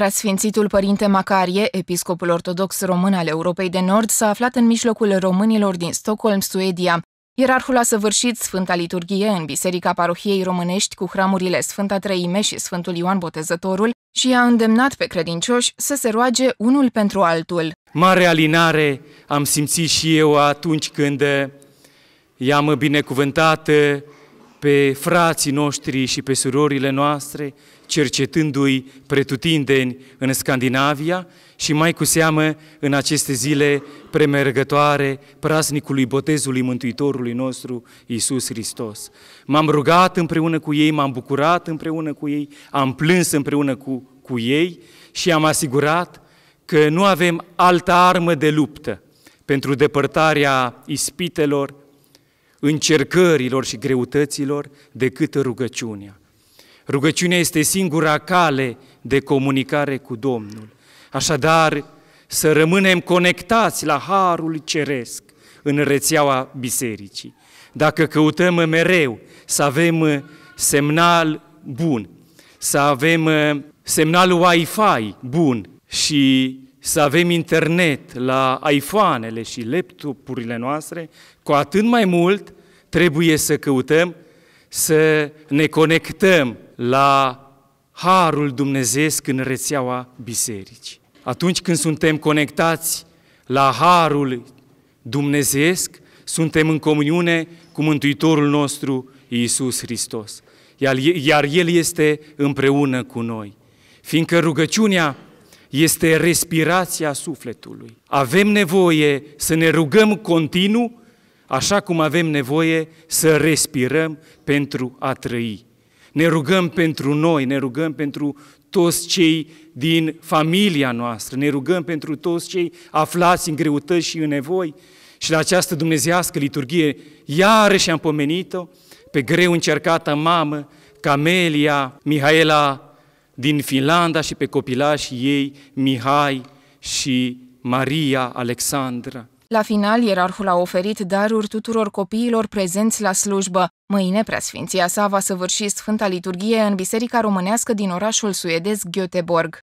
Preasfințitul Părinte Macarie, episcopul ortodox român al Europei de Nord, s-a aflat în mijlocul românilor din Stockholm, Suedia. Ierarhul a săvârșit Sfânta Liturghie în Biserica Parohiei Românești cu hramurile Sfânta Treime și Sfântul Ioan Botezătorul și i-a îndemnat pe credincioși să se roage unul pentru altul. Mare alinare am simțit și eu atunci când i-am binecuvântat pe frații noștri și pe surorile noastre, cercetându-i pretutindeni în Scandinavia și mai cu seamă în aceste zile premergătoare praznicului botezului Mântuitorului nostru, Iisus Hristos. M-am rugat împreună cu ei, m-am bucurat împreună cu ei, am plâns împreună cu, cu ei și am asigurat că nu avem altă armă de luptă pentru depărtarea ispitelor, încercărilor și greutăților decât rugăciunea. Rugăciunea este singura cale de comunicare cu Domnul. Așadar, să rămânem conectați la harul ceresc în rețeaua bisericii. Dacă căutăm mereu să avem uh, semnal bun, să avem uh, semnalul Wi-Fi bun și să avem internet la iPhone-ele și laptopurile noastre, cu atât mai mult trebuie să căutăm să ne conectăm la harul dumnezeesc în rețeaua bisericii. Atunci când suntem conectați la harul dumnezeesc, suntem în comuniune cu Mântuitorul nostru Iisus Hristos. Iar, El este împreună cu noi. Fiindcă rugăciunea este respirația sufletului. Avem nevoie să ne rugăm continuu, așa cum avem nevoie să respirăm pentru a trăi. Ne rugăm pentru noi, ne rugăm pentru toți cei din familia noastră, ne rugăm pentru toți cei aflați în greutăți și în nevoi. Și la această dumnezească liturghie, iarăși am pomenit-o pe greu încercată mamă, Camelia Mihaela din Finlanda și pe copilașii ei, Mihai și Maria Alexandra. La final, ierarhul a oferit daruri tuturor copiilor prezenți la slujbă. Mâine, preasfinția sa va săvârși Sfânta Liturghie în Biserica Românească din orașul suedez Göteborg.